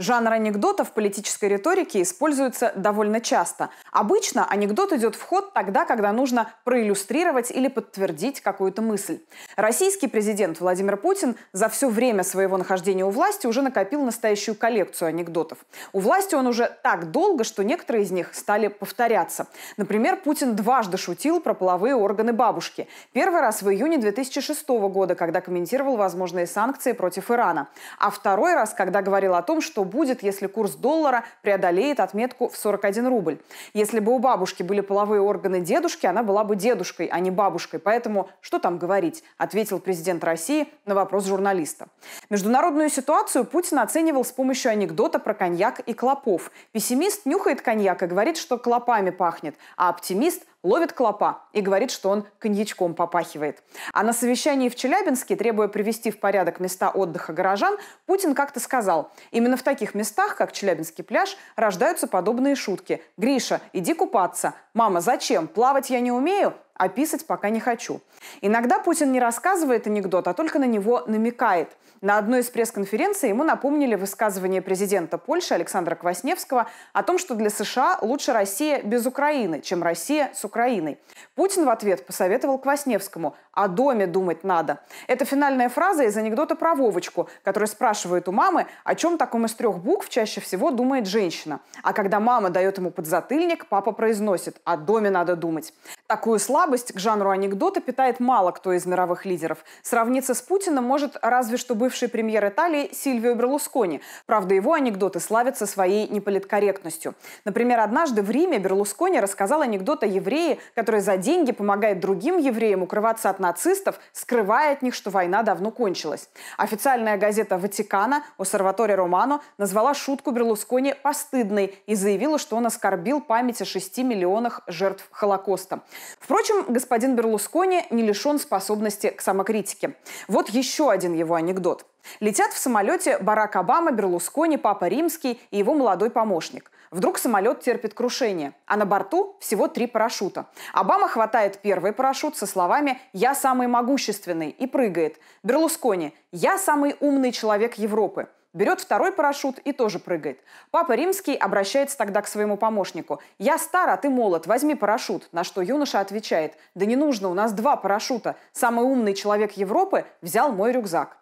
Жанр анекдотов в политической риторике используется довольно часто. Обычно анекдот идет в ход тогда, когда нужно проиллюстрировать или подтвердить какую-то мысль. Российский президент Владимир Путин за все время своего нахождения у власти уже накопил настоящую коллекцию анекдотов. У власти он уже так долго, что некоторые из них стали повторяться. Например, Путин дважды шутил про половые органы бабушки. Первый раз в июне 2006 года, когда комментировал возможные санкции против Ирана. А второй раз, когда говорил о том, что будет, если курс доллара преодолеет отметку в 41 рубль. Если бы у бабушки были половые органы дедушки, она была бы дедушкой, а не бабушкой. Поэтому что там говорить, ответил президент России на вопрос журналиста. Международную ситуацию Путин оценивал с помощью анекдота про коньяк и клопов. Пессимист нюхает коньяк и говорит, что клопами пахнет, а оптимист ловит клопа и говорит, что он коньячком попахивает. А на совещании в Челябинске, требуя привести в порядок места отдыха горожан, Путин как-то сказал, именно в таких местах, как Челябинский пляж, рождаются подобные шутки. «Гриша, иди купаться». «Мама, зачем? Плавать я не умею?» а писать пока не хочу. Иногда Путин не рассказывает анекдот, а только на него намекает. На одной из пресс-конференций ему напомнили высказывание президента Польши Александра Квасневского о том, что для США лучше Россия без Украины, чем Россия с Украиной. Путин в ответ посоветовал Квасневскому «о доме думать надо». Это финальная фраза из анекдота про Вовочку, который спрашивает у мамы, о чем таком из трех букв чаще всего думает женщина. А когда мама дает ему подзатыльник, папа произносит «о доме надо думать». Такую слабость к жанру анекдота питает мало кто из мировых лидеров. Сравниться с Путиным может разве что бывший премьер Италии Сильвио Берлускони. Правда, его анекдоты славятся своей неполиткорректностью. Например, однажды в Риме Берлускони рассказал анекдот о евреи, который за деньги помогает другим евреям укрываться от нацистов, скрывая от них, что война давно кончилась. Официальная газета Ватикана «Осерваторе Романо» назвала шутку Берлускони постыдной и заявила, что он оскорбил память о 6 миллионах жертв Холокоста. Впрочем, господин Берлускони не лишен способности к самокритике. Вот еще один его анекдот. Летят в самолете Барак Обама, Берлускони, Папа Римский и его молодой помощник. Вдруг самолет терпит крушение, а на борту всего три парашюта. Обама хватает первый парашют со словами «Я самый могущественный» и прыгает. Берлускони «Я самый умный человек Европы» берет второй парашют и тоже прыгает. Папа Римский обращается тогда к своему помощнику. «Я стар, а ты молод, возьми парашют», на что юноша отвечает. «Да не нужно, у нас два парашюта. Самый умный человек Европы взял мой рюкзак».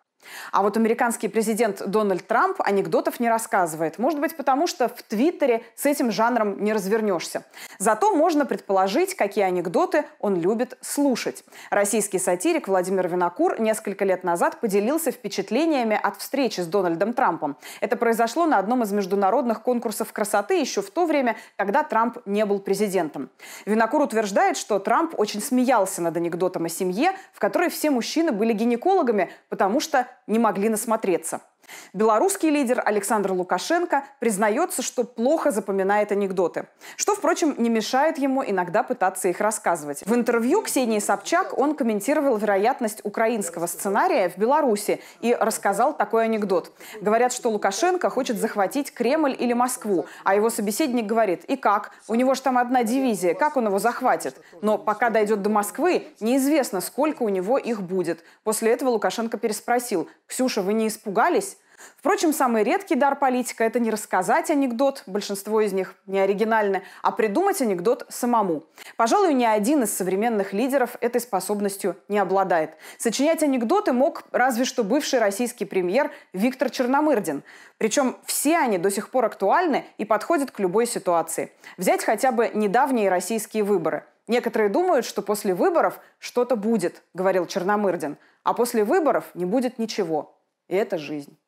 А вот американский президент Дональд Трамп анекдотов не рассказывает. Может быть, потому что в Твиттере с этим жанром не развернешься. Зато можно предположить, какие анекдоты он любит слушать. Российский сатирик Владимир Винокур несколько лет назад поделился впечатлениями от встречи с Дональдом Трампом. Это произошло на одном из международных конкурсов красоты еще в то время, когда Трамп не был президентом. Винокур утверждает, что Трамп очень смеялся над анекдотом о семье, в которой все мужчины были гинекологами, потому что не могли насмотреться. Белорусский лидер Александр Лукашенко признается, что плохо запоминает анекдоты, что, впрочем, не мешает ему иногда пытаться их рассказывать. В интервью Ксении Собчак он комментировал вероятность украинского сценария в Беларуси и рассказал такой анекдот. Говорят, что Лукашенко хочет захватить Кремль или Москву, а его собеседник говорит, и как? У него же там одна дивизия, как он его захватит? Но пока дойдет до Москвы, неизвестно, сколько у него их будет. После этого Лукашенко переспросил, «Ксюша, вы не испугались?» Впрочем, самый редкий дар политика – это не рассказать анекдот, большинство из них не оригинальны, а придумать анекдот самому. Пожалуй, ни один из современных лидеров этой способностью не обладает. Сочинять анекдоты мог разве что бывший российский премьер Виктор Черномырдин. Причем все они до сих пор актуальны и подходят к любой ситуации. Взять хотя бы недавние российские выборы – Некоторые думают, что после выборов что-то будет, говорил Черномырдин, а после выборов не будет ничего. И это жизнь.